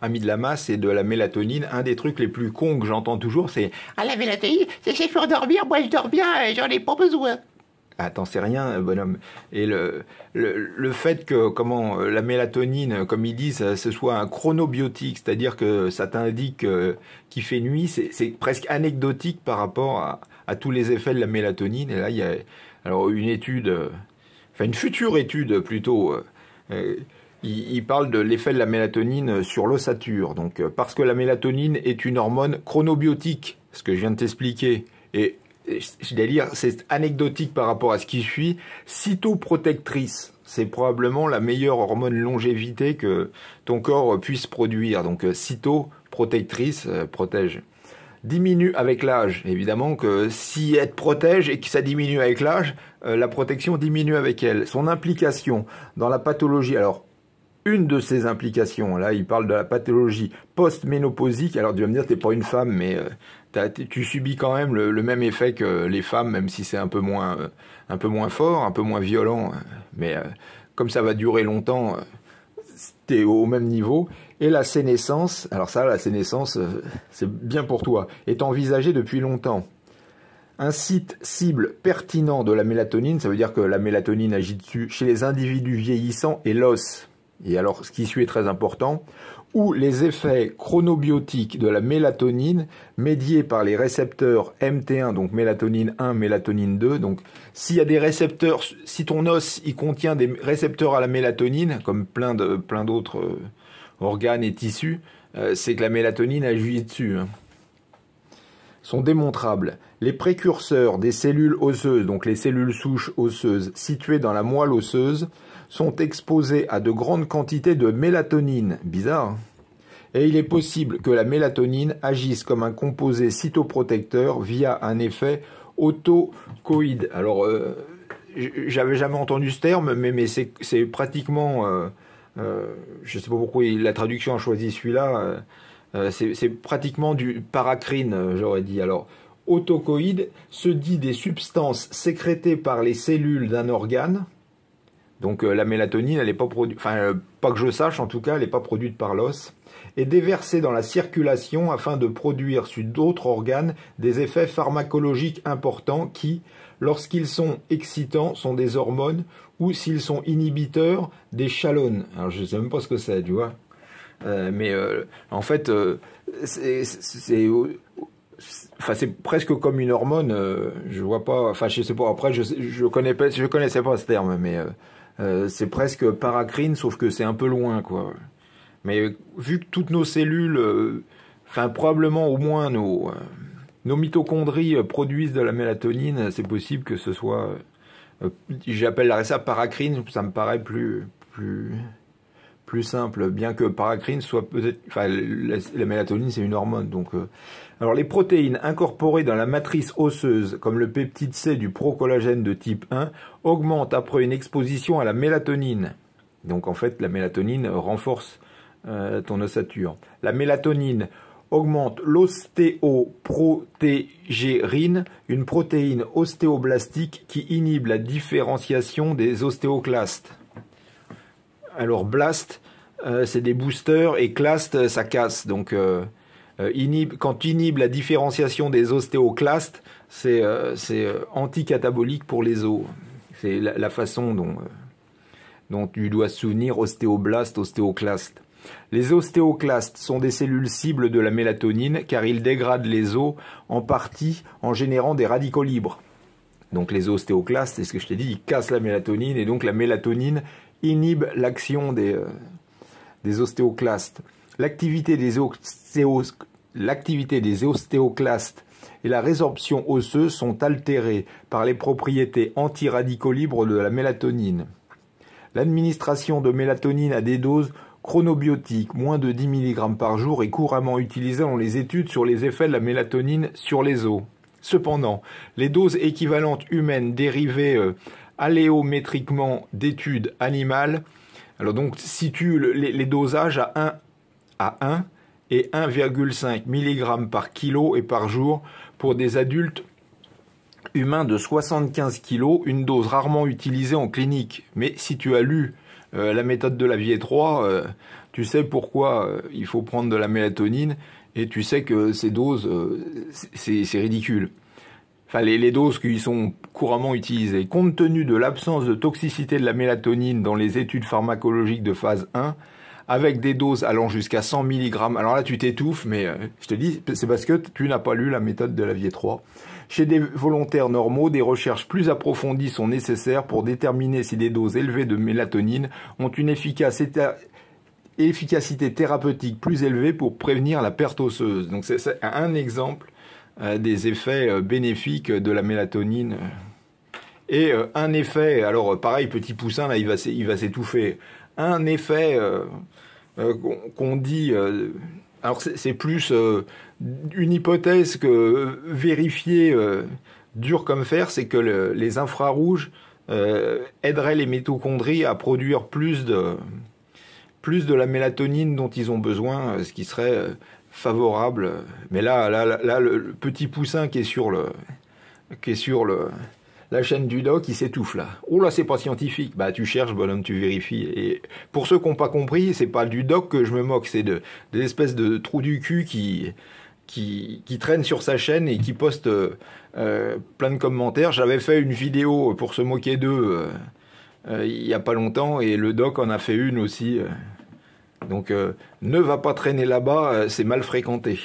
Amis de la masse et de la mélatonine, un des trucs les plus cons que j'entends toujours, c'est Ah, la mélatonine, c'est pour dormir, moi je dors bien, j'en ai pas besoin. Attends, ah, c'est rien, bonhomme. Et le, le, fait que comment euh, la mélatonine, comme ils disent, euh, ce soit un chronobiotique, c'est-à-dire que ça t'indique euh, qu'il fait nuit, c'est presque anecdotique par rapport à, tous les effets de la mélatonine. Et là, il y a alors une étude, enfin une future étude plutôt, il, parle de l'effet de la mélatonine sur l'ossature. Donc, euh, parce que la mélatonine est une hormone chronobiotique, ce que je viens de t'expliquer, et je vais c'est anecdotique par rapport à ce qui suit, cytoprotectrice. C'est probablement la meilleure hormone longévité que ton corps puisse produire. Donc, euh, cytoprotectrice euh, protège diminue avec l'âge. Évidemment que si elle protège et que ça diminue avec l'âge, la protection diminue avec elle. Son implication dans la pathologie, alors une de ses implications. Là, il parle de la pathologie post-ménopausique. Alors, tu vas me dire, tu n'es pas une femme, mais euh, tu subis quand même le, même effet que les femmes, même si c'est un peu moins, euh, un peu moins fort, un peu moins violent. Mais euh, comme ça va durer longtemps, tu es au même niveau. Et la sénescence, alors ça, la sénescence, c'est bien pour toi, est envisagée depuis longtemps un site cible pertinent de la mélatonine, ça veut dire que la mélatonine agit dessus chez les individus vieillissants et l'os et alors ce qui suit est très important, ou les effets chronobiotiques de la mélatonine médiés par les récepteurs MT1, donc mélatonine 1, mélatonine 2. Donc s'il y a des récepteurs, si ton os il contient des récepteurs à la mélatonine, comme plein de plein d'autres euh, organes et tissus, euh, c'est que la mélatonine agit dessus. Hein. Sont démontrables. Les précurseurs des cellules osseuses, donc les cellules souches osseuses situées dans la moelle osseuse, sont exposés à de grandes quantités de mélatonine. Bizarre. Hein. et il est possible que la mélatonine agisse comme un composé cytoprotecteur via un effet autocoïde. Alors, euh, j'avais jamais entendu ce terme, mais, c'est pratiquement... Euh, euh, je ne sais pas pourquoi la traduction a choisi celui-là. c'est pratiquement du paracrine, j'aurais dit. Alors, autocoïde se dit des substances sécrétées par les cellules d'un organe, donc euh, la mélatonine, elle n'est pas produite, enfin euh, pas que je sache en tout cas, elle n'est pas produite par l'os, et déversée dans la circulation afin de produire sur d'autres organes des effets pharmacologiques importants qui, lorsqu'ils sont excitants, sont des hormones, ou s'ils sont inhibiteurs, des chalones. Alors je ne sais même pas ce que c'est, tu vois. Euh, mais en fait, c'est enfin c'est presque comme une hormone je vois pas enfin je sais pas après je je connais pas je connaissais pas ce terme mais euh, c'est presque paracrine, sauf que c'est un peu loin, quoi. Mais euh, vu que toutes nos cellules, euh, enfin probablement au moins nos, nos mitochondries produisent de la mélatonine, c'est possible que ce soit, j'appellerais ça paracrine, ça me paraît plus, plus, plus simple, bien que paracrine soit peut-être... Enfin, la, mélatonine, c'est une hormone, donc... Euh. alors, les protéines incorporées dans la matrice osseuse, comme le peptide C du procollagène de type 1, augmentent après une exposition à la mélatonine. Donc, en fait, la mélatonine renforce euh, ton ossature. La mélatonine augmente l'ostéoprotégérine, une protéine ostéoblastique qui inhibe la différenciation des ostéoclastes. Alors blast, euh, c'est des boosters et clast, euh, ça casse. Donc euh, quand tu quand inhibe la différenciation des ostéoclastes, c'est anticatabolique pour les os. C'est la, façon dont, dont tu dois se souvenir ostéoblastes, ostéoclastes. Les ostéoclastes sont des cellules cibles de la mélatonine car ils dégradent les os en partie en générant des radicaux libres. Donc les ostéoclastes, c'est ce que je t'ai dit, ils cassent la mélatonine et donc la mélatonine inhibe l'action des, euh, des ostéoclastes. L'activité des, des ostéoclastes et la résorption osseuse sont altérées par les propriétés antiradicaux libres de la mélatonine. L'administration de mélatonine à des doses chronobiotiques, moins de 10 mg par jour, est couramment utilisée dans les études sur les effets de la mélatonine sur les os. Cependant, les doses équivalentes humaines dérivées euh, aléométriquement d'études animales. Alors donc situe les, les dosages à 1 à 1 et 1,5 mg par kilo et par jour pour des adultes humains de 75 kg, une dose rarement utilisée en clinique. Mais si tu as lu euh, la méthode de la vie 3, euh, tu sais pourquoi euh, il faut prendre de la mélatonine et tu sais que ces doses, c'est ridicule enfin les, doses qui sont couramment utilisées. Compte tenu de l'absence de toxicité de la mélatonine dans les études pharmacologiques de phase 1, avec des doses allant jusqu'à 100 mg. Alors là, tu t'étouffes, mais euh, je te dis, c'est parce que tu n'as pas lu la méthode de la vie 3. Chez des volontaires normaux, des recherches plus approfondies sont nécessaires pour déterminer si des doses élevées de mélatonine ont une efficacité thérapeutique plus élevée pour prévenir la perte osseuse. Donc c'est un exemple euh, des effets euh, bénéfiques de la mélatonine. Et euh, un effet, alors pareil, petit poussin, là, il va s'étouffer. Un effet qu'on dit, alors c'est plus une hypothèse que vérifier dur comme fer, c'est que les infrarouges aideraient les mitochondries à produire plus plus de la mélatonine dont ils ont besoin, ce qui serait favorable. Mais là, là, là, le, petit poussin qui est sur le, qui est sur le, la chaîne du doc, il s'étouffe là. Oh là, c'est pas scientifique. Bah, tu cherches, bonhomme, tu vérifies. Et pour ceux qui n'ont pas compris, c'est pas du doc que je me moque, c'est de, des espèces de trous du cul qui, qui, qui traînent sur sa chaîne et qui poste euh, euh, plein de commentaires. J'avais fait une vidéo pour se moquer d'eux euh, il y n'y a pas longtemps et le doc en a fait une aussi. Donc euh, ne va pas traîner là-bas, euh, c'est mal fréquenté.